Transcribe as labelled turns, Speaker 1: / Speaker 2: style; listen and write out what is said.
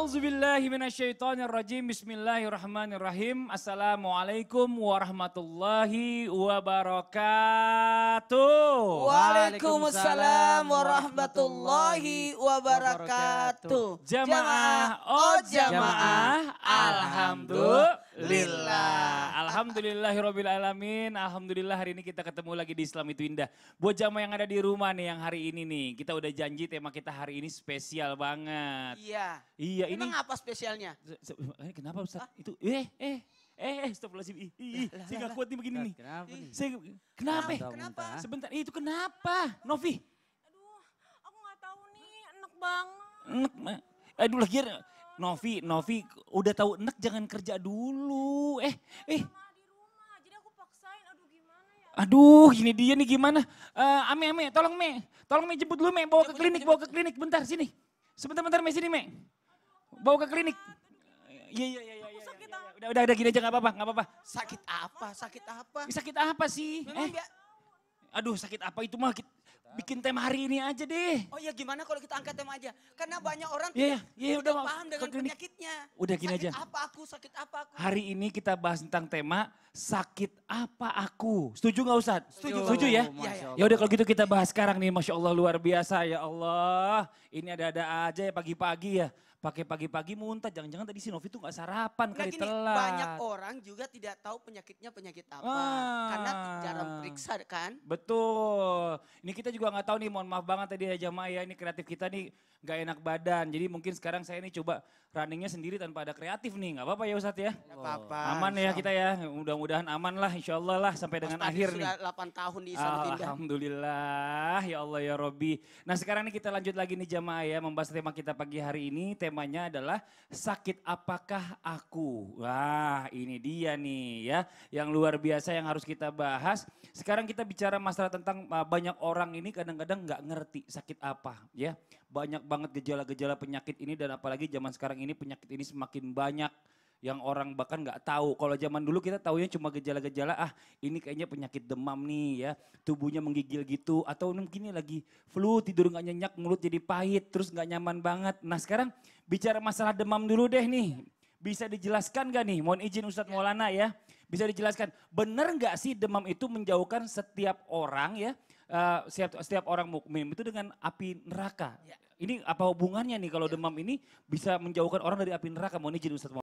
Speaker 1: A'udzubillahi minasyaitonirrajim. Bismillahirrahmanirrahim. Assalamualaikum warahmatullahi wabarakatuh. Waalaikumsalam warahmatullahi wabarakatuh. Jamaah, oh jamaah, oh
Speaker 2: alhamdulillah.
Speaker 1: Alhamdulillah. Alhamdulillahirabbil alamin. Alhamdulillah hari ini kita ketemu lagi di Islam itu Indah. Buat jamaah yang ada di rumah nih yang hari ini nih, kita udah janji tema kita hari ini spesial banget. Iya. Iya, Emang ini apa spesialnya? Eh, kenapa Ustaz? Itu eh eh Eh, eh, stop lah sini. saya gak kuat nih begini nih. Kenapa nih? Saya, kenapa? Kenapa? Sebentar, itu kenapa? Novi. Aduh, aku gak tahu nih, enak banget. Enak, Aduh, lagi Novi, Novi udah tahu enak jangan kerja dulu. Eh, eh. Ya? Aduh, ini dia nih gimana? Uh, ame, ame, tolong me, tolong me jemput dulu me, bawa ke klinik, bawa ke klinik, bentar sini. Sebentar-bentar me sini me, bawa ke klinik. Iya, iya, iya, iya. Udah, iya, iya, iya. udah, udah gini aja nggak apa-apa, nggak apa-apa. Sakit apa, sakit apa? Sakit apa sih? eh. Aduh, sakit apa itu mah bikin tema hari ini aja deh. Oh iya gimana kalau kita angkat tema aja? Karena banyak orang yeah, tidak, yeah, iya, udah paham dengan gini, penyakitnya.
Speaker 2: Udah gini sakit aja. apa
Speaker 1: aku, sakit apa aku. Hari ini kita bahas tentang tema sakit apa aku. Setuju gak Ustaz? Setuju. Setuju ya? Iya, iya. Ya udah kalau gitu kita bahas sekarang nih. Masya Allah luar biasa ya Allah. Ini ada-ada aja ya pagi-pagi ya. Pakai pagi-pagi muntah, jangan-jangan tadi si Novi tuh gak sarapan nah, kali gini, telat. Banyak orang juga tidak tahu penyakitnya penyakit apa. Ah, karena jarang periksa kan. Betul. Ini kita juga nggak tahu nih, mohon maaf banget tadi ya jamaah ya, ini kreatif kita nih nggak enak badan. Jadi mungkin sekarang saya ini coba runningnya sendiri tanpa ada kreatif nih, nggak apa-apa ya Ustadz ya? Nggak apa-apa. Aman ya kita ya, mudah-mudahan aman lah insya Allah lah sampai dengan akhir nih. 8 tahun di Islam Alhamdulillah, ya Allah ya Robi. Nah sekarang ini kita lanjut lagi nih jamaah ya, membahas tema kita pagi hari ini. Temanya adalah sakit apakah aku? Wah ini dia nih ya, yang luar biasa yang harus kita bahas. Sekarang kita bicara masalah tentang uh, banyak orang orang ini kadang-kadang nggak ngerti sakit apa ya. Banyak banget gejala-gejala penyakit ini dan apalagi zaman sekarang ini penyakit ini semakin banyak yang orang bahkan nggak tahu. Kalau zaman dulu kita tahunya cuma gejala-gejala, ah ini kayaknya penyakit demam nih ya, tubuhnya menggigil gitu, atau mungkin ini lagi flu, tidur nggak nyenyak, mulut jadi pahit, terus nggak nyaman banget. Nah sekarang bicara masalah demam dulu deh nih, bisa dijelaskan gak nih? Mohon izin Ustadz ya. Maulana ya, bisa dijelaskan. benar gak sih demam itu menjauhkan setiap orang ya Eh, setiap, setiap orang mukmin itu dengan api neraka. Ya. Ini apa hubungannya nih kalau ya. demam ini bisa menjauhkan orang dari api neraka? Mohon izin Ustaz.